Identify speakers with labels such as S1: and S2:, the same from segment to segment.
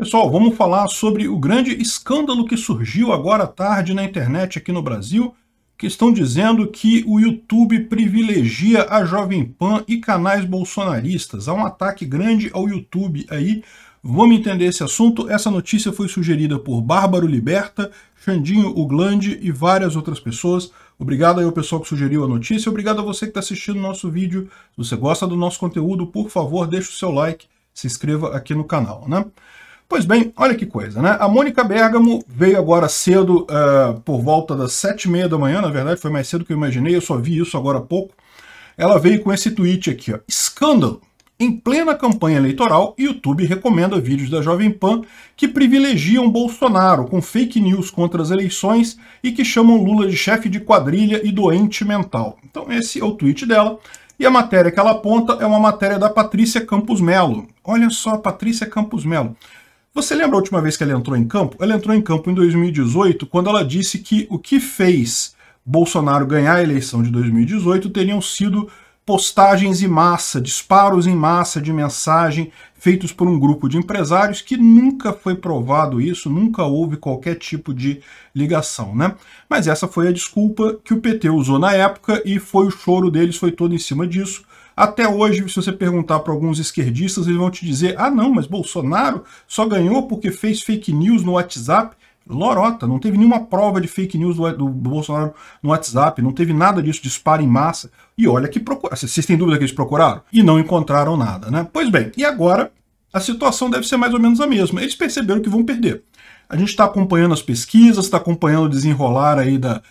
S1: Pessoal, vamos falar sobre o grande escândalo que surgiu agora à tarde na internet aqui no Brasil, que estão dizendo que o YouTube privilegia a Jovem Pan e canais bolsonaristas. Há um ataque grande ao YouTube aí. Vamos entender esse assunto. Essa notícia foi sugerida por Bárbaro Liberta, Xandinho Uglande e várias outras pessoas. Obrigado aí ao pessoal que sugeriu a notícia. Obrigado a você que está assistindo o nosso vídeo. Se você gosta do nosso conteúdo, por favor, deixe o seu like, se inscreva aqui no canal, né? Pois bem, olha que coisa, né? A Mônica Bergamo veio agora cedo, uh, por volta das sete e meia da manhã, na verdade foi mais cedo que eu imaginei, eu só vi isso agora há pouco. Ela veio com esse tweet aqui, ó, escândalo! Em plena campanha eleitoral, YouTube recomenda vídeos da Jovem Pan que privilegiam Bolsonaro com fake news contra as eleições e que chamam Lula de chefe de quadrilha e doente mental. Então esse é o tweet dela. E a matéria que ela aponta é uma matéria da Patrícia Campos Melo. Olha só, Patrícia Campos Melo. Você lembra a última vez que ela entrou em campo? Ela entrou em campo em 2018, quando ela disse que o que fez Bolsonaro ganhar a eleição de 2018 teriam sido postagens em massa, disparos em massa de mensagem feitos por um grupo de empresários que nunca foi provado isso, nunca houve qualquer tipo de ligação, né? Mas essa foi a desculpa que o PT usou na época e foi o choro deles, foi todo em cima disso. Até hoje, se você perguntar para alguns esquerdistas, eles vão te dizer: ah, não, mas Bolsonaro só ganhou porque fez fake news no WhatsApp. Lorota, não teve nenhuma prova de fake news do, do Bolsonaro no WhatsApp, não teve nada disso, disparo em massa. E olha que procura. Vocês têm dúvida que eles procuraram? E não encontraram nada, né? Pois bem, e agora a situação deve ser mais ou menos a mesma. Eles perceberam que vão perder. A gente está acompanhando as pesquisas, está acompanhando o desenrolar aí da,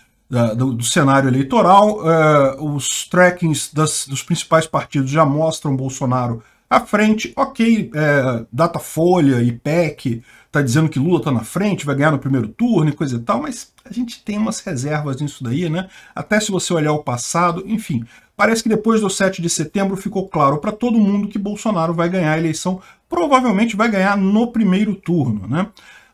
S1: do, do, cenário eleitoral. É, os trackings das, dos principais partidos já mostram Bolsonaro à frente. Ok, é, Datafolha e PEC tá dizendo que Lula tá na frente, vai ganhar no primeiro turno e coisa e tal, mas a gente tem umas reservas nisso daí, né? Até se você olhar o passado, enfim. Parece que depois do 7 de setembro ficou claro para todo mundo que Bolsonaro vai ganhar a eleição, provavelmente vai ganhar no primeiro turno, né?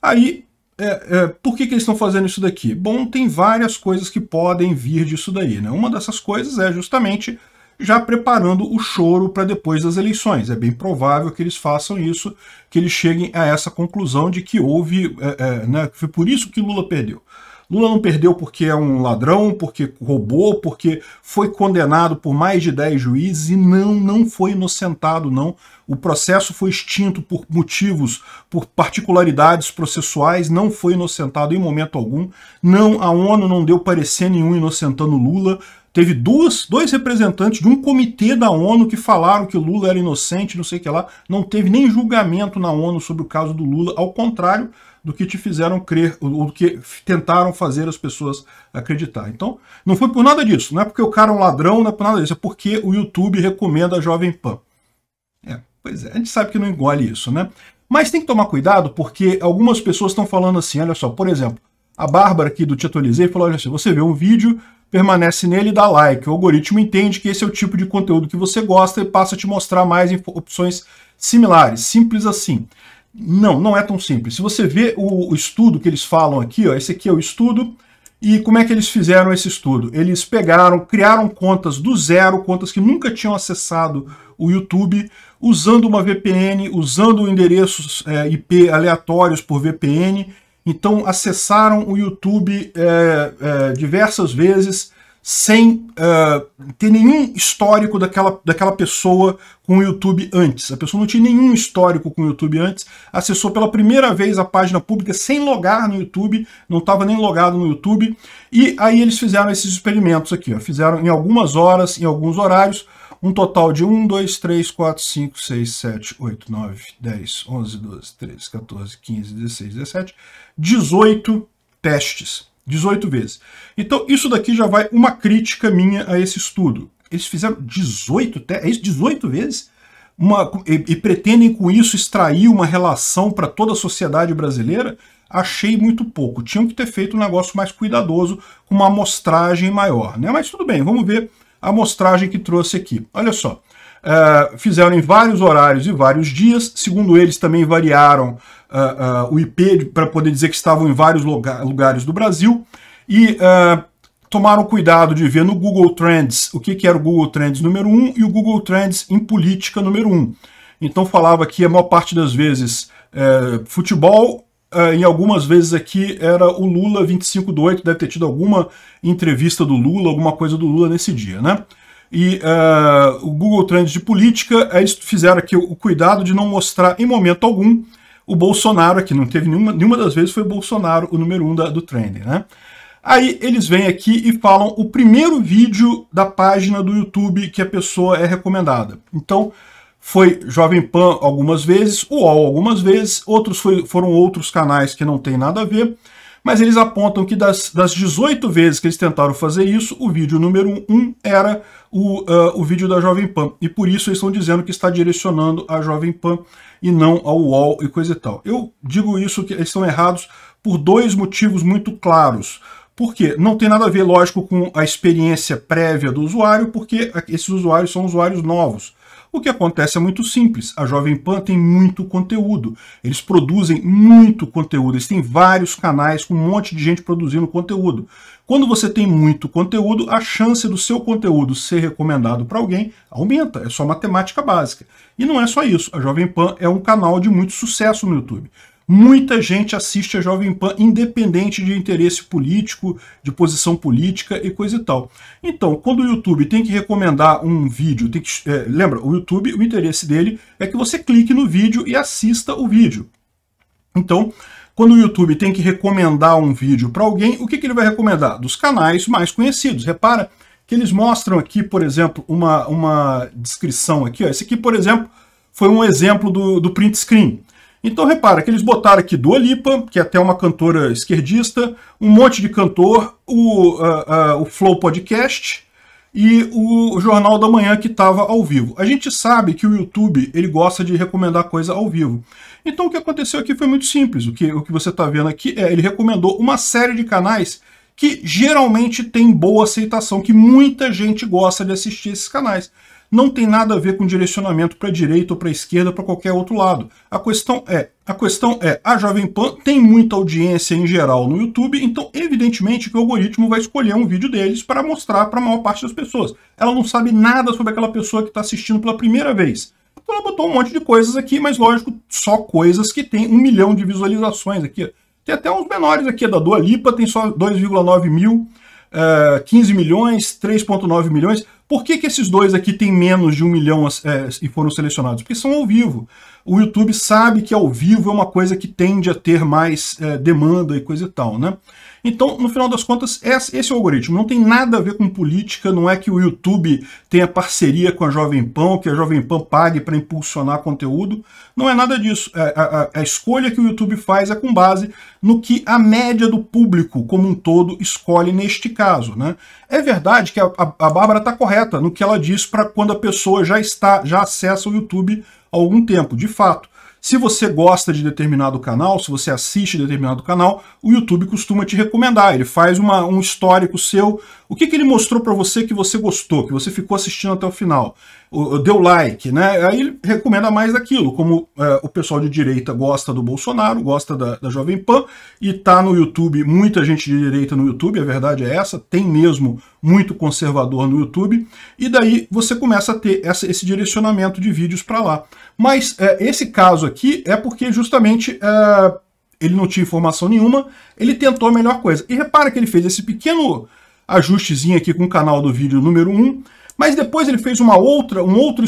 S1: Aí é, é, por que, que eles estão fazendo isso daqui? Bom, tem várias coisas que podem vir disso daí. Né? Uma dessas coisas é justamente já preparando o choro para depois das eleições. É bem provável que eles façam isso, que eles cheguem a essa conclusão de que houve, é, é, né, foi por isso que Lula perdeu. Lula não perdeu porque é um ladrão, porque roubou, porque foi condenado por mais de 10 juízes e não, não foi inocentado, não. O processo foi extinto por motivos, por particularidades processuais, não foi inocentado em momento algum. Não, a ONU não deu parecer nenhum inocentando Lula. Teve duas, dois representantes de um comitê da ONU que falaram que Lula era inocente, não sei o que lá. Não teve nem julgamento na ONU sobre o caso do Lula. Ao contrário, do que te fizeram crer, ou do que tentaram fazer as pessoas acreditar. Então, não foi por nada disso. Não é porque o cara é um ladrão, não é por nada disso. É porque o YouTube recomenda a Jovem Pan. É, pois é, a gente sabe que não engole isso, né? Mas tem que tomar cuidado porque algumas pessoas estão falando assim, olha só, por exemplo, a Bárbara aqui do Tietolizei falou, olha assim, você vê um vídeo, permanece nele e dá like. O algoritmo entende que esse é o tipo de conteúdo que você gosta e passa a te mostrar mais opções similares. Simples assim. Não, não é tão simples. Se você ver o, o estudo que eles falam aqui, ó, esse aqui é o estudo, e como é que eles fizeram esse estudo? Eles pegaram, criaram contas do zero, contas que nunca tinham acessado o YouTube, usando uma VPN, usando endereços é, IP aleatórios por VPN. Então acessaram o YouTube é, é, diversas vezes, sem uh, ter nenhum histórico daquela, daquela pessoa com o YouTube antes. A pessoa não tinha nenhum histórico com o YouTube antes, acessou pela primeira vez a página pública sem logar no YouTube, não estava nem logado no YouTube, e aí eles fizeram esses experimentos aqui, ó, fizeram em algumas horas, em alguns horários, um total de 1, 2, 3, 4, 5, 6, 7, 8, 9, 10, 11, 12, 13, 14, 15, 16, 17, 18 testes 18 vezes. Então, isso daqui já vai uma crítica minha a esse estudo. Eles fizeram 18, é isso, 18 vezes? Uma, e, e pretendem com isso extrair uma relação para toda a sociedade brasileira? Achei muito pouco. Tinham que ter feito um negócio mais cuidadoso, com uma amostragem maior. Né? Mas tudo bem, vamos ver a amostragem que trouxe aqui. Olha só. Uh, fizeram em vários horários e vários dias. Segundo eles, também variaram uh, uh, o IP para poder dizer que estavam em vários lugar, lugares do Brasil e uh, tomaram cuidado de ver no Google Trends o que, que era o Google Trends número 1 um, e o Google Trends em política número 1. Um. Então falava que a maior parte das vezes é, futebol, é, eh, em algumas vezes aqui era o Lula 25 do 8, deve ter tido alguma entrevista do Lula, alguma coisa do Lula nesse dia, né? E é, o Google Trends de política, eles fizeram aqui o cuidado de não mostrar em momento algum o Bolsonaro aqui, não teve nenhuma, nenhuma das vezes foi o Bolsonaro o número um da, do trending, né? Aí eles vêm aqui e falam o primeiro vídeo da página do YouTube que a pessoa é recomendada. Então, foi Jovem Pan algumas vezes, UOL algumas vezes, outros foi, foram outros canais que não tem nada a ver mas eles apontam que das, das 18 vezes que eles tentaram fazer isso, o vídeo número 1 era o, uh, o vídeo da Jovem Pan. E por isso eles estão dizendo que está direcionando a Jovem Pan e não ao UOL e coisa e tal. Eu digo isso que eles estão errados por dois motivos muito claros. Porque não tem nada a ver, lógico, com a experiência prévia do usuário, porque esses usuários são usuários novos. O que acontece é muito simples. A Jovem Pan tem muito conteúdo. Eles produzem muito conteúdo. Eles têm vários canais com um monte de gente produzindo conteúdo. Quando você tem muito conteúdo, a chance do seu conteúdo ser recomendado para alguém aumenta. É só matemática básica. E não é só isso. A Jovem Pan é um canal de muito sucesso no YouTube. Muita gente assiste a Jovem Pan independente de interesse político, de posição política e coisa e tal. Então, quando o YouTube tem que recomendar um vídeo, que, é, lembra, o YouTube, o interesse dele é que você clique no vídeo e assista o vídeo. Então, quando o YouTube tem que recomendar um vídeo para alguém, o que, que ele vai recomendar? Dos canais mais conhecidos. Repara que eles mostram aqui, por exemplo, uma, uma descrição aqui. Ó. Esse aqui, por exemplo, foi um exemplo do, do print screen. Então repara que eles botaram aqui Dua Lipa, que é até uma cantora esquerdista, um monte de cantor, o, uh, uh, o Flow Podcast e o Jornal da Manhã que estava ao vivo. A gente sabe que o YouTube ele gosta de recomendar coisa ao vivo. Então o que aconteceu aqui foi muito simples. O que, o que você está vendo aqui é ele recomendou uma série de canais que geralmente tem boa aceitação, que muita gente gosta de assistir esses canais não tem nada a ver com direcionamento para a direita ou para a esquerda ou para qualquer outro lado. A questão é, a questão é, a Jovem Pan tem muita audiência em geral no YouTube, então evidentemente que o algoritmo vai escolher um vídeo deles para mostrar para a maior parte das pessoas. Ela não sabe nada sobre aquela pessoa que está assistindo pela primeira vez. Então ela botou um monte de coisas aqui, mas lógico, só coisas que tem um milhão de visualizações aqui. Tem até uns menores aqui, da Dua Lipa tem só 2,9 mil, 15 eh, milhões, 3,9 milhões. Por que, que esses dois aqui têm menos de um milhão é, e foram selecionados? Porque são ao vivo. O YouTube sabe que ao vivo é uma coisa que tende a ter mais é, demanda e coisa e tal, né? Então, no final das contas, esse é o algoritmo. Não tem nada a ver com política, não é que o YouTube tenha parceria com a Jovem Pan, que a Jovem Pan pague para impulsionar conteúdo. Não é nada disso. É, a, a, a escolha que o YouTube faz é com base no que a média do público como um todo escolhe neste caso. Né? É verdade que a, a Bárbara está correta no que ela diz para quando a pessoa já está, já acessa o YouTube há algum tempo, de fato. Se você gosta de determinado canal, se você assiste determinado canal, o YouTube costuma te recomendar. Ele faz uma, um histórico seu. O que, que ele mostrou para você que você gostou, que você ficou assistindo até o final? deu like, né? Aí ele recomenda mais daquilo, como é, o pessoal de direita gosta do Bolsonaro, gosta da, da Jovem Pan, e tá no YouTube, muita gente de direita no YouTube, a verdade é essa, tem mesmo muito conservador no YouTube, e daí você começa a ter essa, esse direcionamento de vídeos para lá. Mas é, esse caso aqui é porque justamente... É, ele não tinha informação nenhuma, ele tentou a melhor coisa. E repara que ele fez esse pequeno ajustezinho aqui com o canal do vídeo número 1, mas depois ele fez uma outra, um outro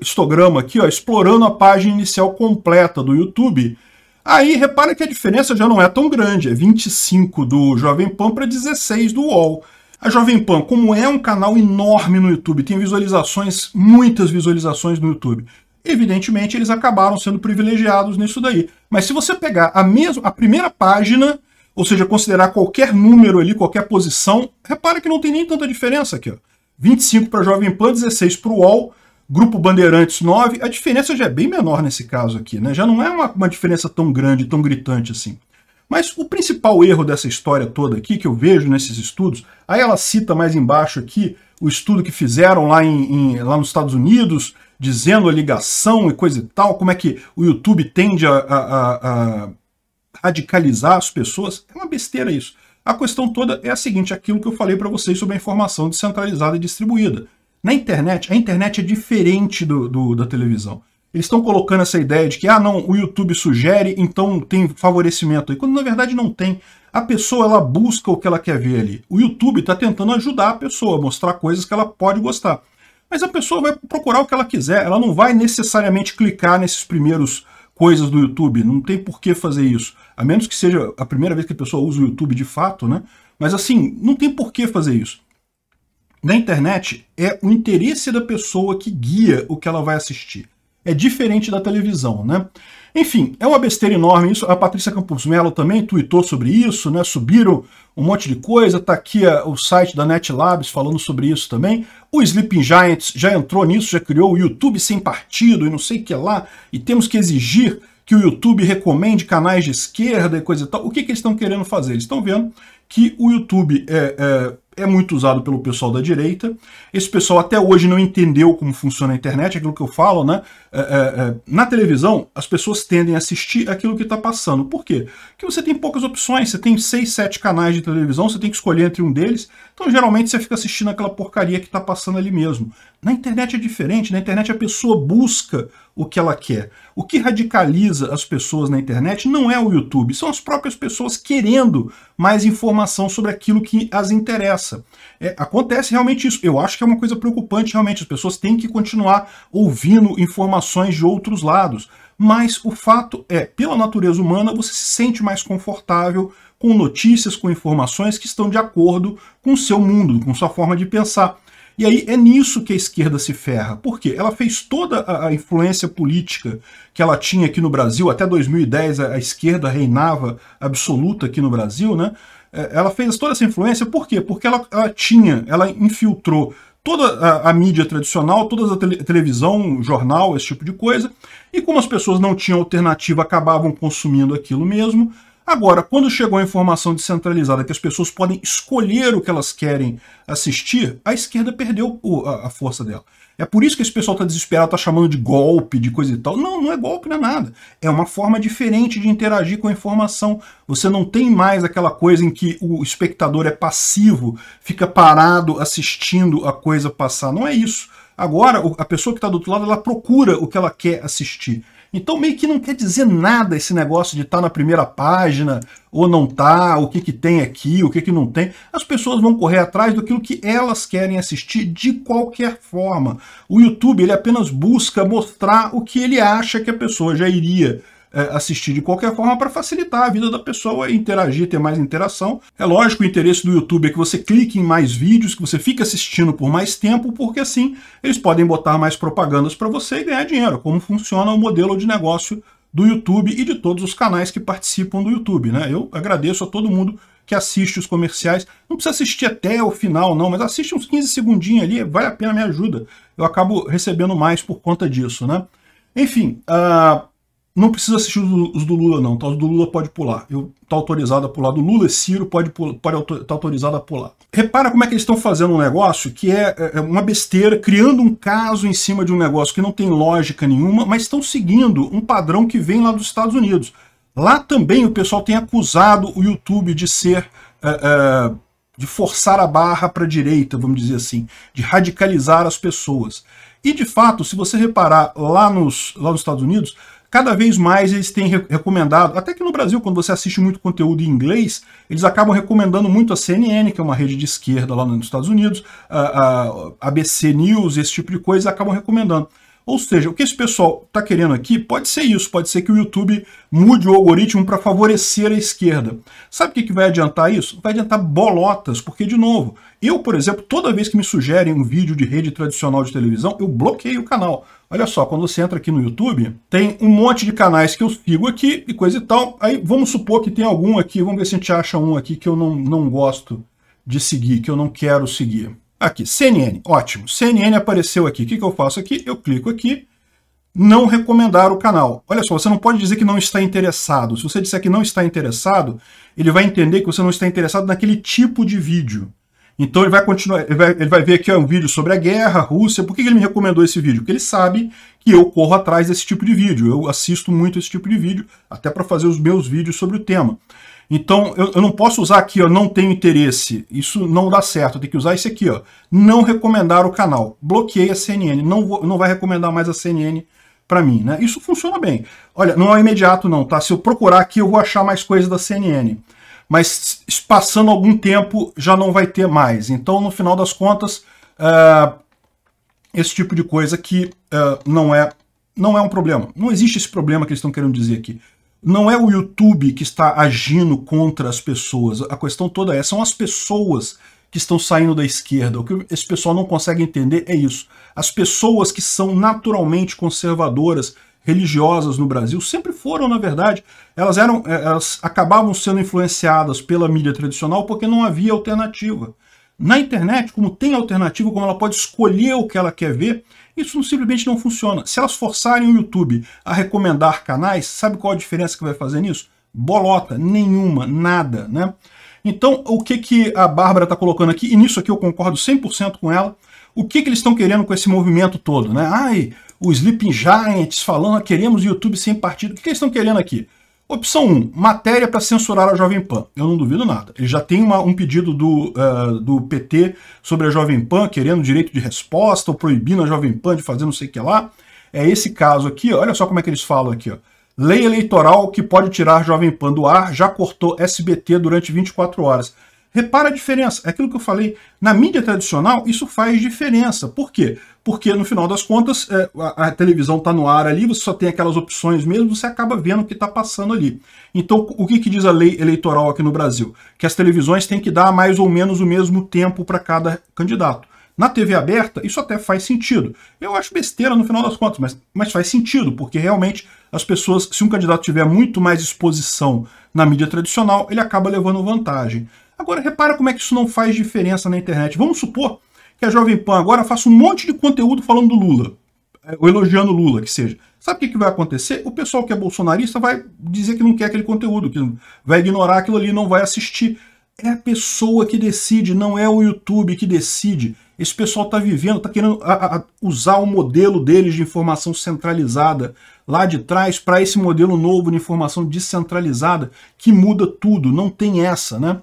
S1: histograma aqui, ó, explorando a página inicial completa do YouTube. Aí repara que a diferença já não é tão grande, é 25 do Jovem Pan para 16 do UOL. A Jovem Pan, como é um canal enorme no YouTube, tem visualizações, muitas visualizações no YouTube. Evidentemente, eles acabaram sendo privilegiados nisso daí. Mas se você pegar a mesma a primeira página, ou seja, considerar qualquer número ali, qualquer posição, repara que não tem nem tanta diferença aqui, ó. 25 para Jovem Pan, 16 para o UOL, Grupo Bandeirantes 9. A diferença já é bem menor nesse caso aqui, né? Já não é uma, uma diferença tão grande, tão gritante assim. Mas o principal erro dessa história toda aqui, que eu vejo nesses estudos, aí ela cita mais embaixo aqui o estudo que fizeram lá, em, em lá nos Estados Unidos, dizendo a ligação e coisa e tal, como é que o YouTube tende a, a, a, a radicalizar as pessoas. É uma besteira isso. A questão toda é a seguinte, aquilo que eu falei para vocês sobre a informação descentralizada e distribuída. Na internet, a internet é diferente do, do da televisão. Eles estão colocando essa ideia de que, ah, não, o YouTube sugere, então tem favorecimento aí, quando na verdade não tem. A pessoa, ela busca o que ela quer ver ali. O YouTube está tentando ajudar a pessoa, mostrar coisas que ela pode gostar. Mas a pessoa vai procurar o que ela quiser, ela não vai necessariamente clicar nesses primeiros coisas do YouTube. Não tem por que fazer isso. A menos que seja a primeira vez que a pessoa usa o YouTube de fato, né? Mas assim, não tem por que fazer isso. Na internet, é o interesse da pessoa que guia o que ela vai assistir. É diferente da televisão, né? Enfim, é uma besteira enorme isso. A Patrícia Campos Melo também tweetou sobre isso, né? Subiram um monte de coisa. Está aqui é, o site da NetLabs falando sobre isso também. O Sleeping Giants já entrou nisso, já criou o YouTube sem partido e não sei o que lá. E temos que exigir que o YouTube recomende canais de esquerda e coisa e tal. O que, que eles estão querendo fazer? Eles estão vendo que o YouTube é, é é muito usado pelo pessoal da direita. Esse pessoal até hoje não entendeu como funciona a internet, aquilo que eu falo, né? É, é, é na televisão, as pessoas tendem a assistir aquilo que está passando. Por quê? Porque você tem poucas opções, você tem seis, sete canais de televisão, você tem que escolher entre um deles. Então, geralmente, você fica assistindo aquela porcaria que está passando ali mesmo. Na internet é diferente, na internet a pessoa busca o que ela quer. O que radicaliza as pessoas na internet não é o YouTube, são as próprias pessoas querendo mais informação sobre aquilo que as interessa. É, acontece realmente isso. Eu acho que é uma coisa preocupante, realmente. As pessoas têm que continuar ouvindo informações de outros lados. Mas o fato é, pela natureza humana, você se sente mais confortável com notícias, com informações que estão de acordo com o seu mundo, com sua forma de pensar. E aí é nisso que a esquerda se ferra. Por quê? Ela fez toda a, influência política que ela tinha aqui no Brasil, até 2010 a, a esquerda reinava absoluta aqui no Brasil, né? É, ela fez toda essa influência, por quê? Porque ela, ela tinha, ela infiltrou toda a, a, mídia tradicional, toda a tele, televisão, jornal, esse tipo de coisa. E como as pessoas não tinham alternativa, acabavam consumindo aquilo mesmo. Agora, quando chegou a informação descentralizada que as pessoas podem escolher o que elas querem assistir, a esquerda perdeu a força dela. É por isso que esse pessoal está desesperado, está chamando de golpe, de coisa e tal. Não, não é golpe, não é nada. É uma forma diferente de interagir com a informação. Você não tem mais aquela coisa em que o espectador é passivo, fica parado assistindo a coisa passar. Não é isso. Agora, a pessoa que está do outro lado, ela procura o que ela quer assistir. Então meio que não quer dizer nada esse negócio de estar tá na primeira página ou não tá, o que que tem aqui, o que que não tem. As pessoas vão correr atrás daquilo que elas querem assistir de qualquer forma. O YouTube ele apenas busca mostrar o que ele acha que a pessoa já iria é, assistir de qualquer forma para facilitar a vida da pessoa, interagir, ter mais interação. É lógico, o interesse do YouTube é que você clique em mais vídeos, que você fique assistindo por mais tempo, porque assim eles podem botar mais propagandas para você e ganhar dinheiro, como funciona o modelo de negócio do YouTube e de todos os canais que participam do YouTube. Né? Eu agradeço a todo mundo que assiste os comerciais. Não precisa assistir até o final, não, mas assiste uns 15 segundinhos ali, vale a pena, me ajuda. Eu acabo recebendo mais por conta disso, né? Enfim, uh, não precisa assistir os do Lula, não, tá? Os do Lula pode pular. Eu tá autorizado a pular. Do Lula e Ciro pode, pode tá autorizado a pular. Repara como é que eles estão fazendo um negócio que é, é, é, uma besteira, criando um caso em cima de um negócio que não tem lógica nenhuma, mas estão seguindo um padrão que vem lá dos Estados Unidos. Lá também o pessoal tem acusado o YouTube de ser. É, é, de forçar a barra para a direita, vamos dizer assim, de radicalizar as pessoas. E de fato, se você reparar lá nos, lá nos Estados Unidos, cada vez mais eles têm recomendado, até que no Brasil, quando você assiste muito conteúdo em inglês, eles acabam recomendando muito a CNN, que é uma rede de esquerda lá nos Estados Unidos, a, a ABC News, esse tipo de coisa, acabam recomendando. Ou seja, o que esse pessoal está querendo aqui pode ser isso, pode ser que o YouTube mude o algoritmo para favorecer a esquerda. Sabe o que, que vai adiantar isso? Vai adiantar bolotas, porque, de novo, eu, por exemplo, toda vez que me sugerem um vídeo de rede tradicional de televisão, eu bloqueio o canal. Olha só, quando você entra aqui no YouTube, tem um monte de canais que eu sigo aqui e coisa e tal. Aí vamos supor que tem algum aqui, vamos ver se a gente acha um aqui que eu não, não gosto de seguir, que eu não quero seguir. Aqui, CNN, ótimo. CNN apareceu aqui. O que, que eu faço aqui? Eu clico aqui, não recomendar o canal. Olha só, você não pode dizer que não está interessado. Se você disser que não está interessado, ele vai entender que você não está interessado naquele tipo de vídeo. Então ele vai continuar, ele vai, ele vai ver aqui um vídeo sobre a guerra, a Rússia. Por que ele me recomendou esse vídeo? Porque ele sabe que eu corro atrás desse tipo de vídeo. Eu assisto muito esse tipo de vídeo, até para fazer os meus vídeos sobre o tema. Então, eu, eu não posso usar aqui, ó, não tenho interesse. Isso não dá certo. Tem que usar esse aqui, ó. Não recomendar o canal. Bloqueei a CNN. Não, vou, não vai recomendar mais a CNN para mim, né? Isso funciona bem. Olha, não é imediato não, tá? Se eu procurar aqui, eu vou achar mais coisa da CNN mas passando algum tempo já não vai ter mais. Então, no final das contas, uh, esse tipo de coisa que uh, não, é, não é um problema. Não existe esse problema que eles estão querendo dizer aqui. Não é o YouTube que está agindo contra as pessoas. A questão toda é, são as pessoas que estão saindo da esquerda. O que esse pessoal não consegue entender é isso. As pessoas que são naturalmente conservadoras religiosas no Brasil sempre foram, na verdade, elas eram, eh, elas acabavam sendo influenciadas pela mídia tradicional porque não havia alternativa. Na internet, como tem alternativa, como ela pode escolher o que ela quer ver, isso simplesmente não funciona. Se elas forçarem o YouTube a recomendar canais, sabe qual a diferença que vai fazer nisso? Bolota, nenhuma, nada, né? Então, o que, que a Bárbara está colocando aqui, e nisso aqui eu concordo 100% com ela, o que, que eles estão querendo com esse movimento todo, né? Ai, o Sleeping Giants falando ah, queremos YouTube sem partido. O que, eles estão querendo aqui? Opção 1, matéria para censurar a Jovem Pan. Eu não duvido nada. Ele já tem uma, um pedido do, uh, do PT sobre a Jovem Pan, querendo direito de resposta, ou proibindo a Jovem Pan de fazer não sei o que lá. É esse caso aqui, olha só como é que eles falam aqui. Ó. Lei eleitoral que pode tirar a Jovem Pan do ar, já cortou SBT durante 24 horas. Repara a diferença. É aquilo que eu falei. Na mídia tradicional, isso faz diferença. Por quê? Porque, no final das contas, é, a, a, televisão está no ar ali, você só tem aquelas opções mesmo, você acaba vendo o que está passando ali. Então, o que, que, diz a lei eleitoral aqui no Brasil? Que as televisões têm que dar mais ou menos o mesmo tempo para cada candidato. Na TV aberta, isso até faz sentido. Eu acho besteira no final das contas, mas, mas faz sentido, porque realmente as pessoas, se um candidato tiver muito mais exposição na mídia tradicional, ele acaba levando vantagem. Agora, repara como é que isso não faz diferença na internet. Vamos supor que a Jovem Pan agora faça um monte de conteúdo falando do Lula, é, ou elogiando o Lula, que seja. Sabe o que, vai acontecer? O pessoal que é bolsonarista vai dizer que não quer aquele conteúdo, que vai ignorar aquilo ali, não vai assistir. É a pessoa que decide, não é o YouTube que decide. Esse pessoal está vivendo, está querendo a, a usar o modelo deles de informação centralizada lá de trás para esse modelo novo de informação descentralizada que muda tudo, não tem essa, né?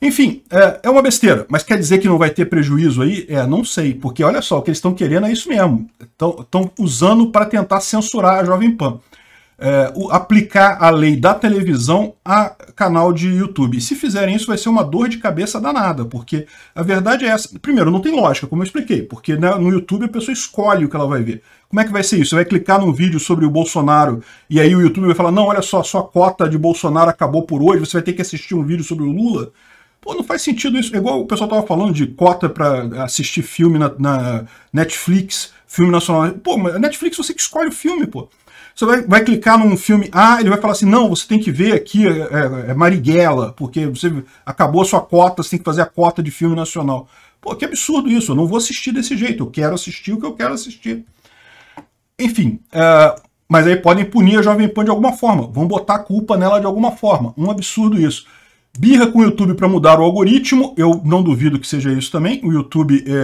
S1: Enfim, é, é, uma besteira, mas quer dizer que não vai ter prejuízo aí? É, não sei, porque olha só, o que eles estão querendo é isso mesmo. Estão usando para tentar censurar a Jovem Pan. É, o, aplicar a lei da televisão a canal de YouTube. E se fizerem isso, vai ser uma dor de cabeça danada, porque a verdade é essa. Primeiro, não tem lógica, como eu expliquei, porque né, no YouTube a pessoa escolhe o que ela vai ver. Como é que vai ser isso? Você vai clicar num vídeo sobre o Bolsonaro e aí o YouTube vai falar: não, olha só, a sua cota de Bolsonaro acabou por hoje, você vai ter que assistir um vídeo sobre o Lula. Pô, não faz sentido isso. É igual o pessoal tava falando de cota para assistir filme na, na, Netflix, filme nacional. Pô, mas a Netflix é você que escolhe o filme, pô. Você vai, vai clicar num filme A, ah, ele vai falar assim, não, você tem que ver aqui é, é, é, Marighella, porque você acabou a sua cota, você tem que fazer a cota de filme nacional. Pô, que absurdo isso, eu não vou assistir desse jeito, eu quero assistir o que eu quero assistir. Enfim, é, mas aí podem punir a Jovem Pan de alguma forma, vão botar a culpa nela de alguma forma. Um absurdo isso. Birra com o YouTube para mudar o algoritmo, eu não duvido que seja isso também. O YouTube é, é,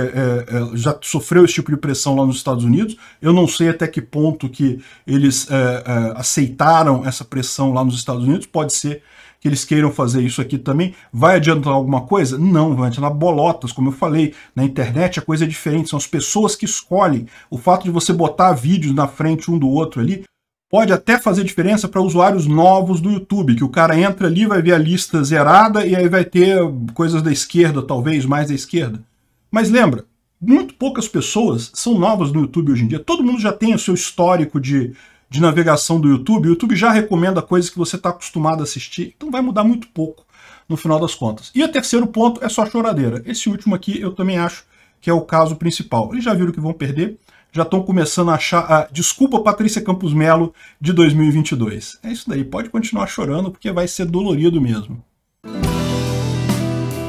S1: é, já sofreu esse tipo de pressão lá nos Estados Unidos. Eu não sei até que ponto que eles é, é, aceitaram essa pressão lá nos Estados Unidos. Pode ser que eles queiram fazer isso aqui também. Vai adiantar alguma coisa? Não, vai adiantar bolotas, como eu falei. Na internet a coisa é diferente, são as pessoas que escolhem. O fato de você botar vídeos na frente um do outro ali Pode até fazer diferença para usuários novos do YouTube, que o cara entra ali, vai ver a lista zerada e aí vai ter coisas da esquerda, talvez mais da esquerda. Mas lembra, muito poucas pessoas são novas no YouTube hoje em dia. Todo mundo já tem o seu histórico de, de navegação do YouTube. O YouTube já recomenda coisas que você está acostumado a assistir. Então vai mudar muito pouco no final das contas. E o terceiro ponto é só choradeira. Esse último aqui eu também acho que é o caso principal. Eles já viram que vão perder, já estão começando a achar a desculpa Patrícia Campos Melo de 2022. É isso daí, pode continuar chorando porque vai ser dolorido mesmo.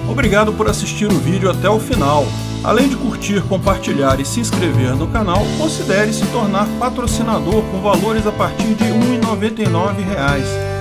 S1: Obrigado por assistir o vídeo até o final. Além de curtir, compartilhar e se inscrever no canal, considere se tornar patrocinador com valores a partir de R$ 1,99